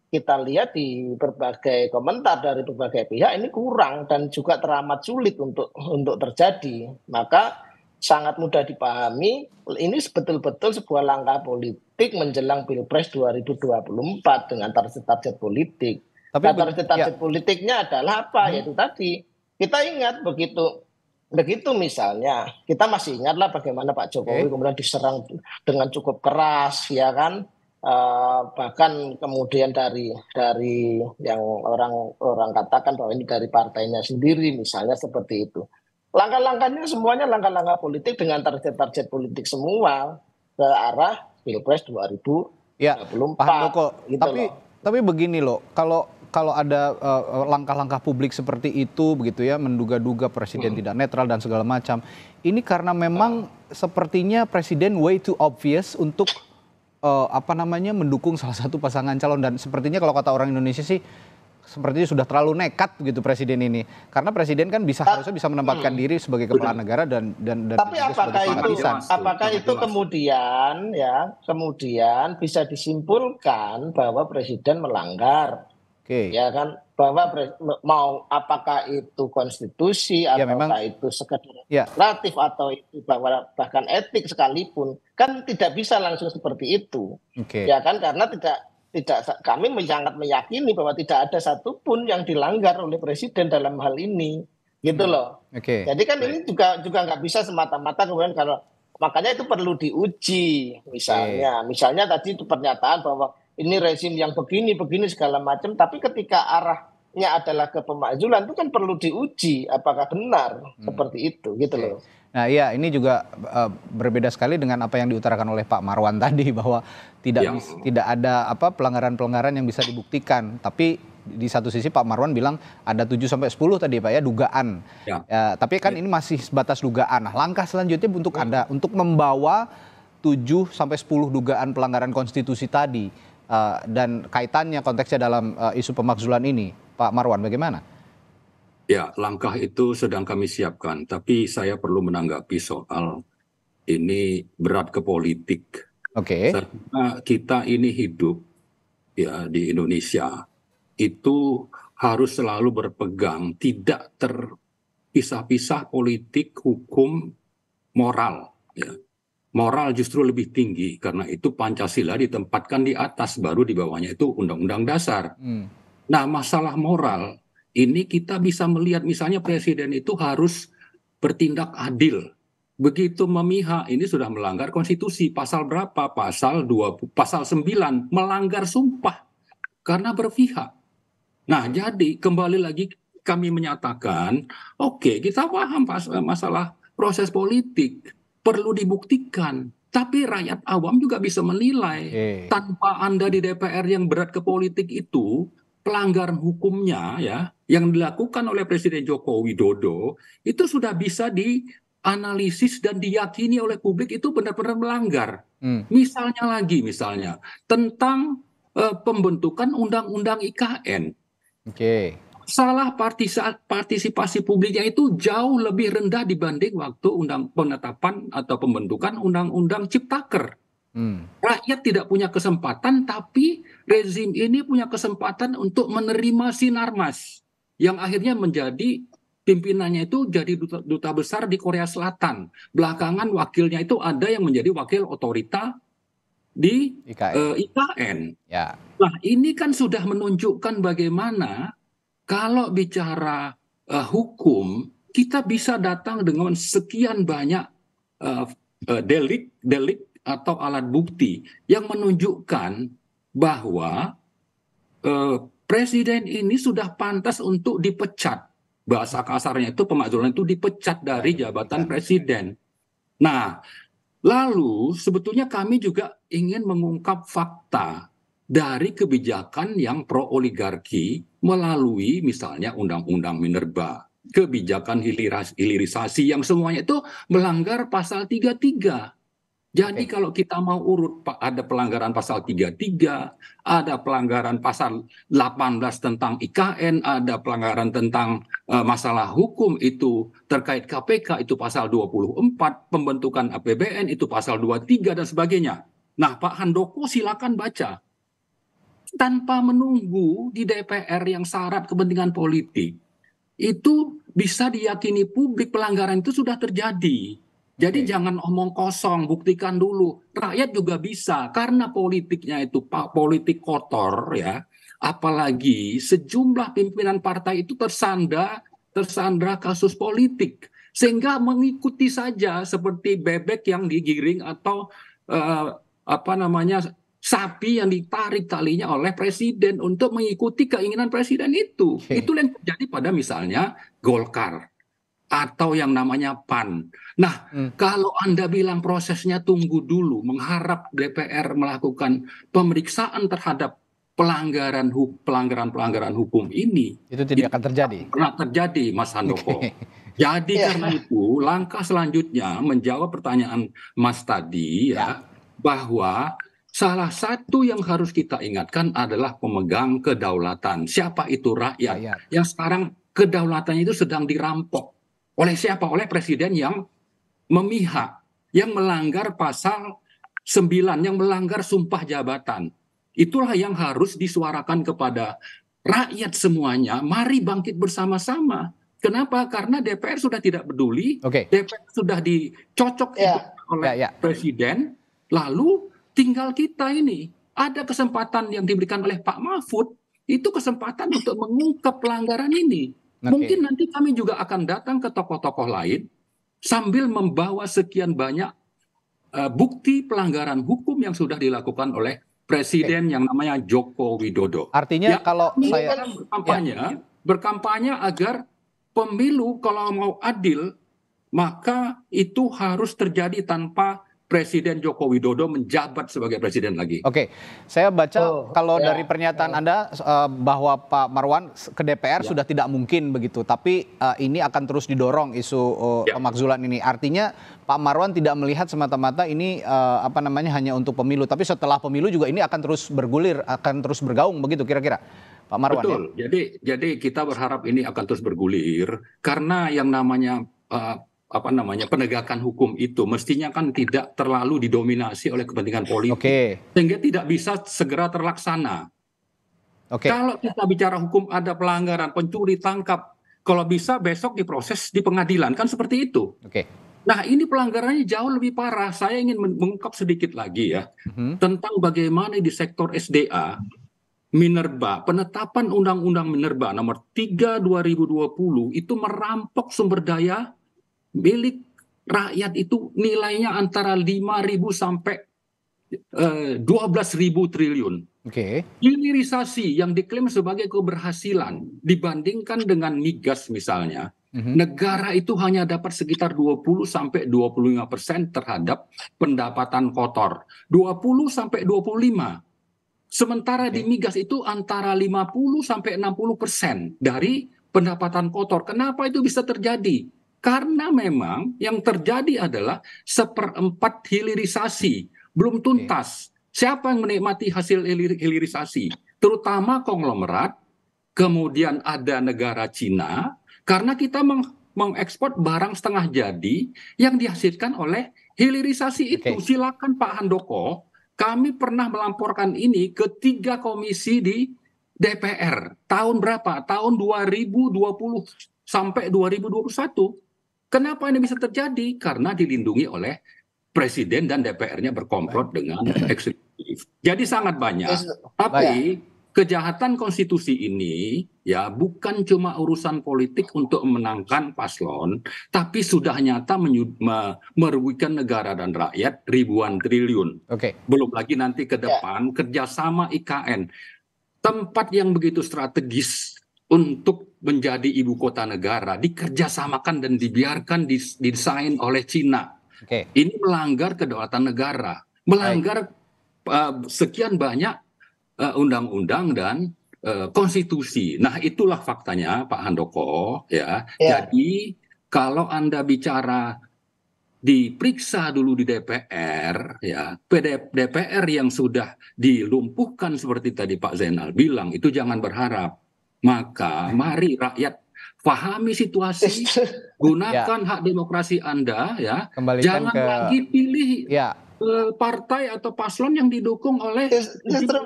kita lihat di berbagai komentar dari berbagai pihak ini kurang dan juga teramat sulit untuk untuk terjadi. Maka sangat mudah dipahami. Ini betul-betul sebuah langkah politik menjelang Pilpres 2024 dengan target-target politik. Tapi nah, target-target ya. politiknya adalah apa? Hmm. Yaitu tadi kita ingat begitu begitu misalnya kita masih ingatlah bagaimana Pak Jokowi okay. kemudian diserang dengan cukup keras ya kan uh, bahkan kemudian dari dari yang orang orang katakan bahwa ini dari partainya sendiri misalnya seperti itu Langkah-langkahnya semuanya langkah-langkah politik dengan target-target politik semua ke arah Pilpres 2024. Ya, paham Doko. Gitu tapi tapi begini loh, kalau kalau ada eh, langkah-langkah uh, publik seperti itu begitu ya menduga-duga presiden hmm. tidak netral dan segala macam. Ini karena memang hmm. sepertinya presiden way too obvious untuk uh, apa namanya mendukung salah satu pasangan calon dan sepertinya kalau kata orang Indonesia sih sepertinya sudah terlalu nekat begitu presiden ini. Karena presiden kan bisa ah. harusnya bisa menempatkan hmm. diri sebagai kepala negara dan dan dan Tapi apakah itu apakah itu kemudian ya, kemudian bisa disimpulkan bahwa presiden melanggar. Okay. Ya kan bahwa mau apakah itu konstitusi ya, atau memang, itu sekedar ya. relatif atau itu bahwa bahkan etik sekalipun kan tidak bisa langsung seperti itu. Okay. Ya kan karena tidak tidak kami sangat meyakini bahwa tidak ada satupun yang dilanggar oleh presiden dalam hal ini gitu hmm. loh. Okay. Jadi kan ini juga juga nggak bisa semata-mata kemudian kalau makanya itu perlu diuji misalnya okay. misalnya tadi itu pernyataan bahwa ini rezim yang begini begini segala macam tapi ketika arah nya adalah kepemakzulan itu kan perlu diuji apakah benar hmm. seperti itu gitu loh. Nah, iya ini juga uh, berbeda sekali dengan apa yang diutarakan oleh Pak Marwan tadi bahwa tidak ya. tidak ada apa pelanggaran-pelanggaran yang bisa dibuktikan, tapi di satu sisi Pak Marwan bilang ada 7 sampai sepuluh tadi ya, Pak ya dugaan. Ya. Uh, tapi kan ya. ini masih sebatas dugaan. Nah, langkah selanjutnya untuk ya. Anda untuk membawa 7 sampai sepuluh dugaan pelanggaran konstitusi tadi uh, dan kaitannya konteksnya dalam uh, isu pemakzulan ini. Pak Marwan, bagaimana? Ya, langkah itu sedang kami siapkan, tapi saya perlu menanggapi soal ini berat ke politik. Oke. Okay. Karena kita ini hidup ya di Indonesia itu harus selalu berpegang tidak terpisah-pisah politik, hukum, moral. Ya. Moral justru lebih tinggi karena itu Pancasila ditempatkan di atas, baru di bawahnya itu Undang-Undang Dasar. Hmm Nah, masalah moral ini kita bisa melihat misalnya presiden itu harus bertindak adil. Begitu memihak ini sudah melanggar konstitusi pasal berapa? Pasal 2 pasal 9 melanggar sumpah karena berpihak. Nah, jadi kembali lagi kami menyatakan, oke, okay, kita paham eh, masalah proses politik perlu dibuktikan tapi rakyat awam juga bisa menilai okay. tanpa Anda di DPR yang berat ke politik itu, pelanggaran hukumnya ya yang dilakukan oleh Presiden Joko Widodo itu sudah bisa dianalisis dan diyakini oleh publik itu benar-benar melanggar. Hmm. Misalnya lagi misalnya tentang uh, pembentukan undang-undang IKN. Oke. Okay. Salah partisipasi publiknya itu jauh lebih rendah dibanding waktu undang penetapan atau pembentukan undang-undang Ciptaker. Hmm. Rakyat tidak punya kesempatan, tapi rezim ini punya kesempatan untuk menerima sinarmas yang akhirnya menjadi pimpinannya itu jadi duta, duta besar di Korea Selatan. Belakangan wakilnya itu ada yang menjadi wakil otorita di IKN. Uh, eh, IKN. Ya. Nah, ini kan sudah menunjukkan bagaimana kalau bicara uh, hukum kita bisa datang dengan sekian banyak uh, uh, delik delik atau alat bukti yang menunjukkan bahwa eh, presiden ini sudah pantas untuk dipecat. Bahasa kasarnya itu pemakzulan itu dipecat dari iya, jabatan presiden. Nah, lalu sebetulnya kami juga ingin mengungkap fakta dari kebijakan yang pro oligarki melalui misalnya undang-undang Minerba, kebijakan hilirisasi yang semuanya itu melanggar pasal 33 jadi kalau kita mau urut ada pelanggaran pasal 33, ada pelanggaran pasal 18 tentang IKN, ada pelanggaran tentang uh, masalah hukum itu terkait KPK itu pasal 24, pembentukan APBN itu pasal 23 dan sebagainya. Nah, Pak Handoko silakan baca. Tanpa menunggu di DPR yang syarat kepentingan politik, itu bisa diyakini publik pelanggaran itu sudah terjadi jadi okay. jangan omong kosong, buktikan dulu. Rakyat juga bisa karena politiknya itu Pak politik kotor ya. Apalagi sejumlah pimpinan partai itu tersandra tersandra kasus politik sehingga mengikuti saja seperti bebek yang digiring atau uh, apa namanya sapi yang ditarik talinya oleh presiden untuk mengikuti keinginan presiden itu. Okay. Itu yang terjadi pada misalnya Golkar atau yang namanya PAN. Nah, hmm. kalau Anda bilang prosesnya tunggu dulu, mengharap DPR melakukan pemeriksaan terhadap pelanggaran hukum pelanggaran-pelanggaran hukum ini itu tidak itu akan terjadi. Pernah terjadi, Mas Handoko. Okay. Jadi yeah. karena itu langkah selanjutnya menjawab pertanyaan Mas tadi ya yeah. bahwa salah satu yang harus kita ingatkan adalah pemegang kedaulatan. Siapa itu rakyat? rakyat. Yang sekarang kedaulatannya itu sedang dirampok oleh siapa? Oleh presiden yang memihak, yang melanggar pasal 9, yang melanggar sumpah jabatan. Itulah yang harus disuarakan kepada rakyat semuanya. Mari bangkit bersama-sama. Kenapa? Karena DPR sudah tidak peduli, okay. DPR sudah dicocok yeah. oleh yeah, yeah. presiden, lalu tinggal kita ini. Ada kesempatan yang diberikan oleh Pak Mahfud, itu kesempatan untuk mengungkap pelanggaran ini. Mungkin nanti kami juga akan datang ke tokoh-tokoh lain sambil membawa sekian banyak uh, bukti pelanggaran hukum yang sudah dilakukan oleh presiden okay. yang namanya Joko Widodo. Artinya ya, kalau saya berkampanye ya. berkampanye agar pemilu kalau mau adil maka itu harus terjadi tanpa Presiden Joko Widodo menjabat sebagai presiden lagi. Oke, saya baca oh, kalau ya, dari pernyataan ya. Anda eh, bahwa Pak Marwan ke DPR ya. sudah tidak mungkin begitu, tapi eh, ini akan terus didorong isu oh, ya. pemakzulan ini. Artinya Pak Marwan tidak melihat semata-mata ini eh, apa namanya hanya untuk pemilu, tapi setelah pemilu juga ini akan terus bergulir, akan terus bergaung begitu kira-kira. Pak Marwan. Ya? Betul. Ya? Jadi jadi kita berharap ini akan terus bergulir karena yang namanya uh, apa namanya penegakan hukum itu mestinya kan tidak terlalu didominasi oleh kepentingan politik okay. sehingga tidak bisa segera terlaksana. Okay. Kalau kita bicara hukum ada pelanggaran, pencuri tangkap, kalau bisa besok diproses di pengadilan kan seperti itu. Okay. Nah ini pelanggarannya jauh lebih parah. Saya ingin mengungkap sedikit lagi ya hmm tentang bagaimana di sektor SDA Minerba, penetapan Undang-Undang Minerba nomor 3 2020 itu merampok sumber daya milik rakyat itu nilainya antara 5.000 sampai eh, dua belas ribu triliun. Okay. Hilirisasi yang diklaim sebagai keberhasilan dibandingkan dengan migas misalnya, mm-hmm. negara itu hanya dapat sekitar 20 sampai 25 persen terhadap pendapatan kotor, 20 sampai 25. Sementara di migas itu antara 50 sampai 60 persen dari pendapatan kotor. Kenapa itu bisa terjadi? karena memang yang terjadi adalah seperempat hilirisasi belum tuntas. Siapa yang menikmati hasil hilirisasi? Terutama konglomerat, kemudian ada negara Cina, karena kita meng mengekspor barang setengah jadi yang dihasilkan oleh hilirisasi itu. Silakan Pak Handoko, kami pernah melaporkan ini ke tiga komisi di DPR. Tahun berapa? Tahun 2020 sampai 2021 Kenapa ini bisa terjadi? Karena dilindungi oleh presiden dan DPR-nya berkomplot dengan eksekutif. Jadi sangat banyak. Tapi ya. kejahatan konstitusi ini ya bukan cuma urusan politik untuk menangkan paslon, tapi sudah nyata merugikan negara dan rakyat ribuan triliun. Okay. Belum lagi nanti ke ya. depan yeah. kerjasama IKN, tempat yang begitu strategis untuk menjadi ibu kota negara dikerjasamakan dan dibiarkan didesain oleh Cina. Okay. Ini melanggar kedaulatan negara, melanggar uh, sekian banyak eh, undang-undang uh, dan uh, konstitusi. Nah, itulah faktanya Pak Handoko ya. Yeah. Jadi kalau Anda bicara diperiksa dulu di DPR ya DPR yang sudah dilumpuhkan seperti tadi Pak Zainal bilang itu jangan berharap maka eh. mari rakyat pahami situasi, gunakan ya. hak demokrasi Anda ya. Kembalikan Jangan ke... lagi pilih ya. Eh, partai atau paslon yang didukung oleh Justru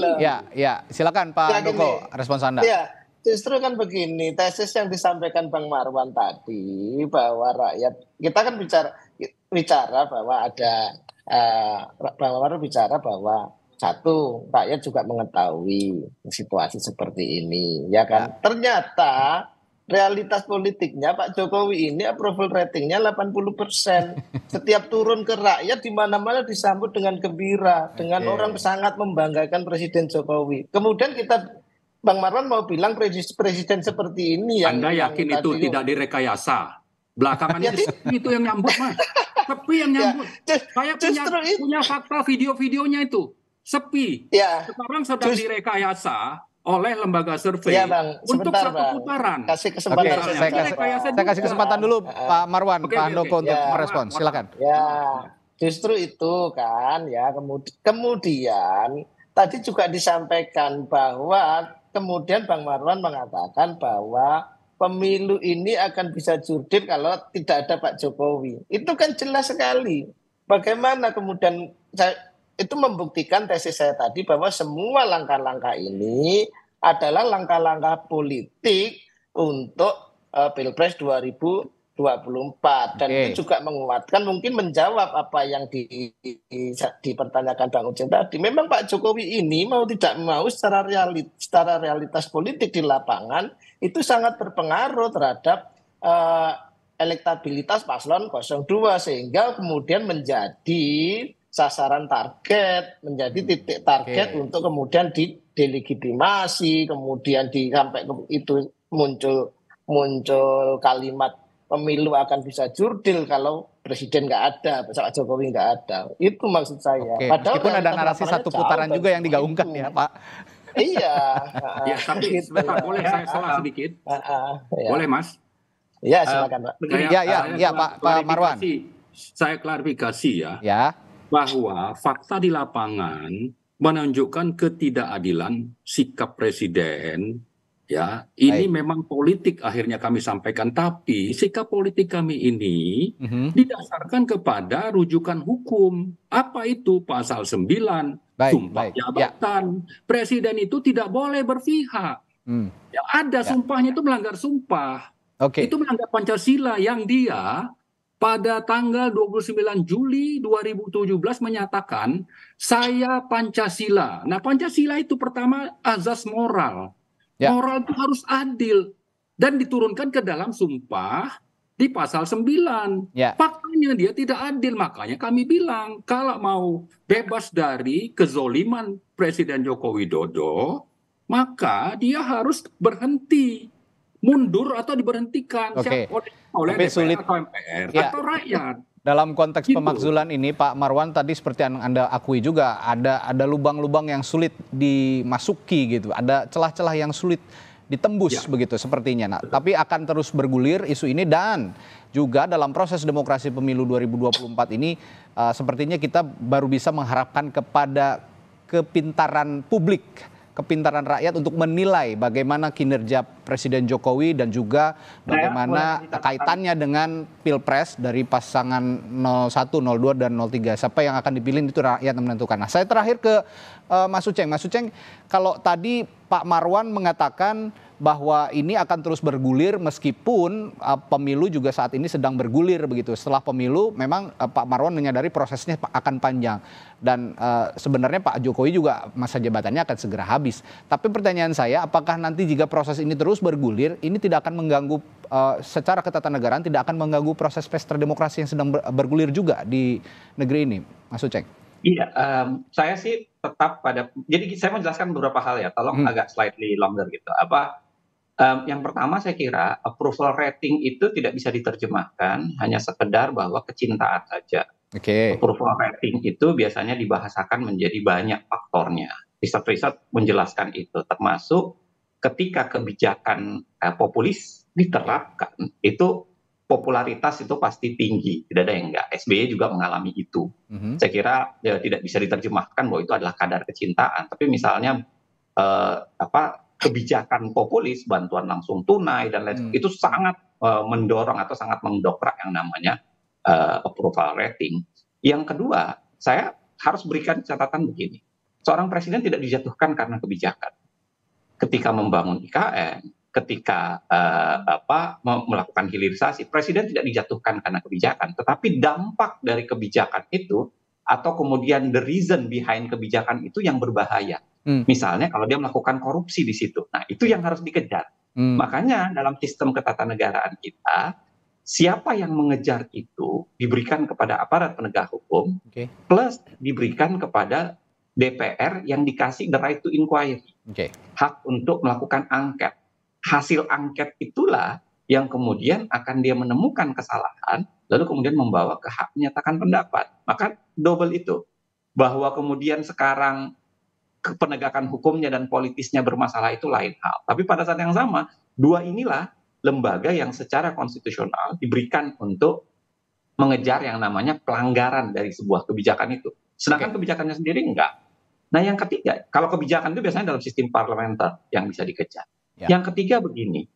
lah Ya, ya, silakan Pak ya, Doko respons Anda. Ya, justru kan begini, tesis yang disampaikan Bang Marwan tadi bahwa rakyat kita kan bicara bicara bahwa ada uh, eh, Bang Marwan bicara bahwa satu rakyat juga mengetahui situasi seperti ini ya kan ya. ternyata realitas politiknya Pak Jokowi ini approval ratingnya 80%. Setiap turun ke rakyat di mana-mana disambut dengan gembira, dengan orang sangat membanggakan Presiden Jokowi. Kemudian kita Bang Marwan mau bilang presiden seperti ini yang Anda yakin itu tidak direkayasa? Belakangan itu, itu yang nyambut, Mas. Tapi yang ya, nyambut. Ya, just, Saya punya, punya fakta video-videonya itu sepi. Ya. Sekarang sedang Just... direkayasa oleh lembaga survei ya, bang. Sebentar, untuk satu bang. putaran. Kasih kesempatan. okay, saya, kasih, saya kasih kesempatan dulu nah. Pak Marwan, okay, Pak Handoko untuk ya. merespons. Silakan. Ya, justru itu kan ya kemudian tadi juga disampaikan bahwa kemudian Bang Marwan mengatakan bahwa pemilu ini akan bisa jurdil kalau tidak ada Pak Jokowi. Itu kan jelas sekali. Bagaimana kemudian saya itu membuktikan tesis saya tadi bahwa semua langkah-langkah ini adalah langkah-langkah politik untuk uh, Pilpres 2024 dan okay. itu juga menguatkan mungkin menjawab apa yang di, di, dipertanyakan Bang Uceng tadi. Memang Pak Jokowi ini mau tidak mau secara realit secara realitas politik di lapangan itu sangat berpengaruh terhadap uh, elektabilitas paslon 02 sehingga kemudian menjadi sasaran target, menjadi hmm. titik target okay. untuk kemudian didelegitimasi, kemudian di sampai itu muncul muncul kalimat pemilu akan bisa jurdil kalau presiden nggak ada, Pak Jokowi nggak ada. Itu maksud saya. okay. Padahal pun ada narasi satu putaran juga yang digaungkan itu. ya, Pak. Iya. ya, tapi ya. boleh saya iya. salah sedikit. ya. Boleh, Mas? Ya, silakan, Pak. Uh, ya, ya, ya, Pak, Pak Marwan. Saya klarifikasi ya. Ya bahwa fakta di lapangan menunjukkan ketidakadilan sikap presiden ya ini Baik. memang politik akhirnya kami sampaikan tapi sikap politik kami ini uh mhm. -huh. didasarkan kepada rujukan hukum apa itu pasal 9 Baik. sumpah Baik. Ya. jabatan ya. presiden itu tidak boleh berpihak hmm. ya, ada ya. sumpahnya itu melanggar sumpah okay. itu melanggar pancasila yang dia pada tanggal 29 Juli 2017 menyatakan saya Pancasila. Nah, Pancasila itu pertama azas moral. Ya. Moral itu harus adil dan diturunkan ke dalam sumpah di pasal 9. Ya. Faktanya dia tidak adil, makanya kami bilang kalau mau bebas dari kezoliman Presiden Joko Widodo, maka dia harus berhenti mundur atau diberhentikan okay oleh Tapi DPR sulit. atau MPR ya. rakyat. Dalam konteks gitu. pemakzulan ini, Pak Marwan tadi seperti yang Anda akui juga ada ada lubang-lubang yang sulit dimasuki gitu, ada celah-celah yang sulit ditembus ya. begitu sepertinya. Nah, tapi akan terus bergulir isu ini dan juga dalam proses demokrasi pemilu 2024 ini uh, sepertinya kita baru bisa mengharapkan kepada kepintaran publik kepintaran rakyat untuk menilai bagaimana kinerja Presiden Jokowi dan juga bagaimana kaitannya dengan pilpres dari pasangan 01, 02 dan 03. Siapa yang akan dipilih itu rakyat menentukan. Nah, saya terakhir ke uh, Mas Uceng. Mas Uceng, kalau tadi Pak Marwan mengatakan bahwa ini akan terus bergulir meskipun uh, pemilu juga saat ini sedang bergulir begitu. Setelah pemilu memang uh, Pak Marwan menyadari prosesnya akan panjang dan uh, sebenarnya Pak Jokowi juga masa jabatannya akan segera habis. Tapi pertanyaan saya apakah nanti jika proses ini terus bergulir ini tidak akan mengganggu secara ketatanegaraan tidak akan mengganggu proses pesta demokrasi yang sedang bergulir juga di negeri ini, Mas Uceng? Iya, um, saya sih tetap pada. Jadi saya menjelaskan beberapa hal ya. Tolong hmm. agak slightly longer gitu. Apa yang pertama saya kira approval rating itu tidak bisa diterjemahkan hanya sekedar bahwa kecintaan saja. Okay. Approval rating itu biasanya dibahasakan menjadi banyak faktornya. Riset-riset menjelaskan itu, termasuk ketika kebijakan eh, populis diterapkan, itu popularitas itu pasti tinggi, tidak ada yang enggak. SBY juga mengalami itu. Mm -hmm. Saya kira ya, tidak bisa diterjemahkan bahwa itu adalah kadar kecintaan, tapi misalnya eh, apa kebijakan populis bantuan langsung tunai dan lain sebagainya hmm. itu sangat eh, mendorong atau sangat mendokrak yang namanya eh, approval rating. Yang kedua, saya harus berikan catatan begini. Seorang presiden tidak dijatuhkan karena kebijakan. Ketika membangun IKN, ketika uh, apa melakukan hilirisasi, presiden tidak dijatuhkan karena kebijakan, tetapi dampak dari kebijakan itu atau kemudian the reason behind kebijakan itu yang berbahaya. Hmm. Misalnya kalau dia melakukan korupsi di situ. Nah, itu yang harus dikejar. Hmm. Makanya dalam sistem ketatanegaraan kita, siapa yang mengejar itu diberikan kepada aparat penegak hukum, okay. plus diberikan kepada DPR yang dikasih the right to inquiry. Okay. Hak untuk melakukan angket. Hasil angket itulah yang kemudian akan dia menemukan kesalahan, lalu kemudian membawa ke hak menyatakan pendapat. Maka double itu. Bahwa kemudian sekarang penegakan hukumnya dan politisnya bermasalah itu lain hal. Tapi pada saat yang sama, dua inilah lembaga yang secara konstitusional diberikan untuk mengejar yang namanya pelanggaran dari sebuah kebijakan itu. Sedangkan kebijakannya sendiri enggak. Nah yang ketiga, kalau kebijakan itu biasanya dalam sistem parlementer yang bisa dikejar. Yeah. Yang ketiga begini,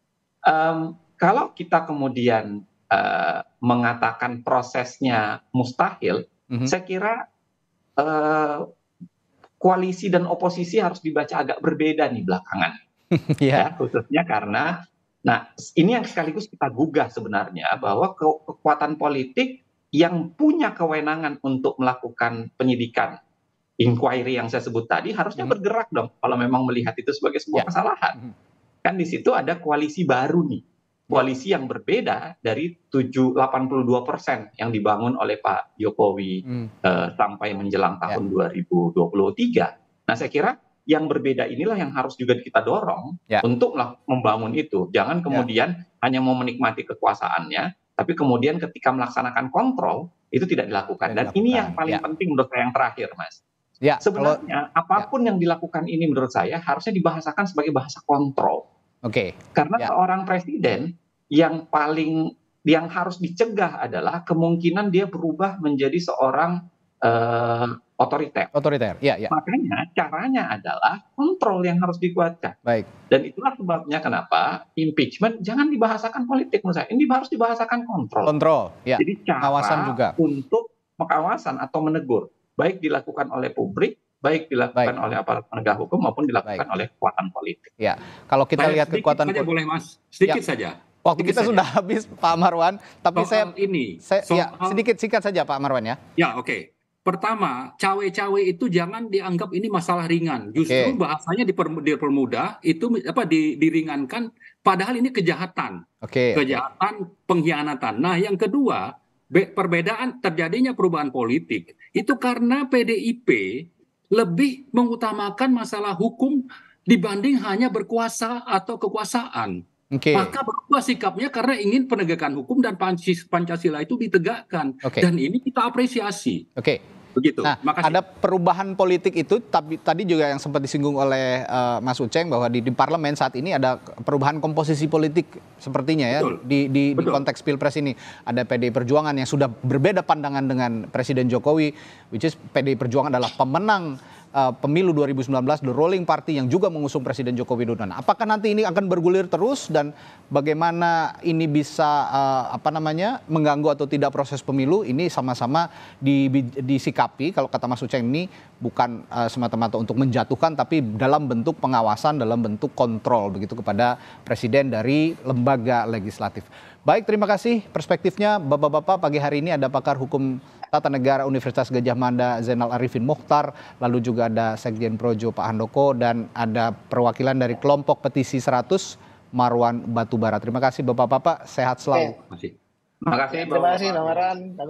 um, kalau kita kemudian uh, mengatakan prosesnya mustahil, mm -hmm. saya kira uh, koalisi dan oposisi harus dibaca agak berbeda nih belakangan. yeah. ya, khususnya karena nah ini yang sekaligus kita gugah sebenarnya bahwa ke kekuatan politik yang punya kewenangan untuk melakukan penyidikan inquiry yang saya sebut tadi harusnya hmm. bergerak dong kalau memang melihat itu sebagai sebuah yeah. kesalahan. Hmm. Kan di situ ada koalisi baru nih koalisi yang berbeda dari 82 persen yang dibangun oleh Pak Jokowi hmm. uh, sampai menjelang ya. tahun ya. 2023. Nah saya kira yang berbeda inilah yang harus juga kita dorong ya. untuk membangun itu. Jangan ya. kemudian ya. hanya mau menikmati kekuasaannya, tapi kemudian ketika melaksanakan kontrol itu tidak dilakukan. Dan dilakukan. ini yang ya. paling ya. penting menurut saya yang terakhir, Mas. Ya, Sebenarnya kalau, apapun ya. yang dilakukan ini menurut saya harusnya dibahasakan sebagai bahasa kontrol Oke. Okay. Karena ya. orang presiden yang paling yang harus dicegah adalah kemungkinan dia berubah menjadi seorang uh, otoriter. Otoriter, ya, ya. Makanya caranya adalah kontrol yang harus dikuatkan. Baik. Dan itulah sebabnya kenapa impeachment jangan dibahasakan politik menurut saya. Ini harus dibahasakan kontrol. Kontrol, ya. Jadi cara Kawasan juga. untuk pengawasan atau menegur, baik dilakukan oleh publik baik dilakukan baik. oleh aparat penegak hukum maupun dilakukan baik. oleh kekuatan politik. Ya, kalau kita baik, lihat kekuatan politik, boleh Mas, sedikit ya. saja. Waktu sedikit kita saja. sudah habis Pak Marwan, tapi soal saya ini saya, ya, soal, ya, sedikit singkat saja Pak Marwan ya. Ya, oke. Okay. Pertama, cawe-cawe itu jangan dianggap ini masalah ringan. Justru okay. bahasanya dipermudah, itu apa di, diringankan padahal ini kejahatan. Okay. Kejahatan pengkhianatan. Nah, yang kedua, perbedaan terjadinya perubahan politik itu karena PDIP lebih mengutamakan masalah hukum dibanding hanya berkuasa atau kekuasaan. Okay. Maka berubah sikapnya karena ingin penegakan hukum dan Pancasila itu ditegakkan. Okay. Dan ini kita apresiasi. Oke. Okay. Begitu. Nah, Makasih. ada perubahan politik itu tapi tadi juga yang sempat disinggung oleh uh, Mas Uceng bahwa di, di parlemen saat ini ada perubahan komposisi politik sepertinya ya Betul. di di, Betul. di konteks Pilpres ini. Ada PDI Perjuangan yang sudah berbeda pandangan dengan Presiden Jokowi which is PDI Perjuangan adalah pemenang Eh, pemilu 2019 the Rolling party yang juga mengusung Presiden Joko Widodo. Nah, apakah nanti ini akan bergulir terus dan bagaimana ini bisa uh, apa namanya mengganggu atau tidak proses pemilu ini sama-sama di, disikapi kalau kata Mas Uceng ini bukan uh, semata-mata untuk menjatuhkan tapi dalam bentuk pengawasan dalam bentuk kontrol begitu kepada presiden dari lembaga legislatif. Baik, terima kasih perspektifnya Bapak-bapak pagi hari ini ada pakar hukum Tata Negara Universitas Gajah Mada Zainal Arifin Mukhtar, lalu juga ada Sekjen Projo Pak Handoko dan ada perwakilan dari kelompok petisi 100 Marwan Batubara. Terima kasih Bapak-bapak, sehat selalu. Terima kasih. Terima kasih, Terima kasih, Bapak.